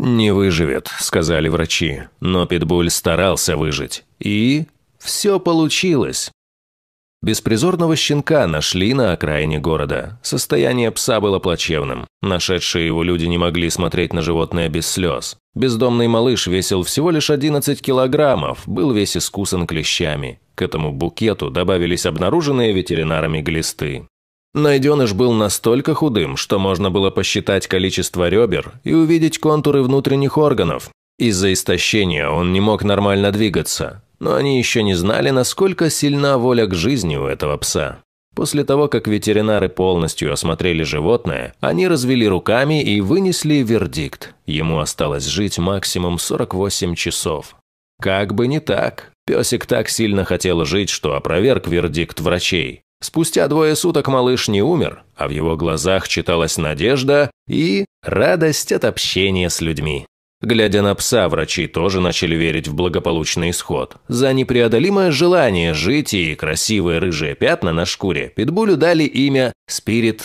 «Не выживет», — сказали врачи. Но Питбуль старался выжить. И все получилось. Беспризорного щенка нашли на окраине города. Состояние пса было плачевным. Нашедшие его люди не могли смотреть на животное без слез. Бездомный малыш весил всего лишь 11 килограммов, был весь искусан клещами. К этому букету добавились обнаруженные ветеринарами глисты. Найденыш был настолько худым, что можно было посчитать количество ребер и увидеть контуры внутренних органов. Из-за истощения он не мог нормально двигаться, но они еще не знали, насколько сильна воля к жизни у этого пса. После того, как ветеринары полностью осмотрели животное, они развели руками и вынесли вердикт. Ему осталось жить максимум 48 часов. Как бы не так, песик так сильно хотел жить, что опроверг вердикт врачей. Спустя двое суток малыш не умер, а в его глазах читалась надежда и радость от общения с людьми. Глядя на пса, врачи тоже начали верить в благополучный исход. За непреодолимое желание жить и красивые рыжие пятна на шкуре Питбулю дали имя «Спирит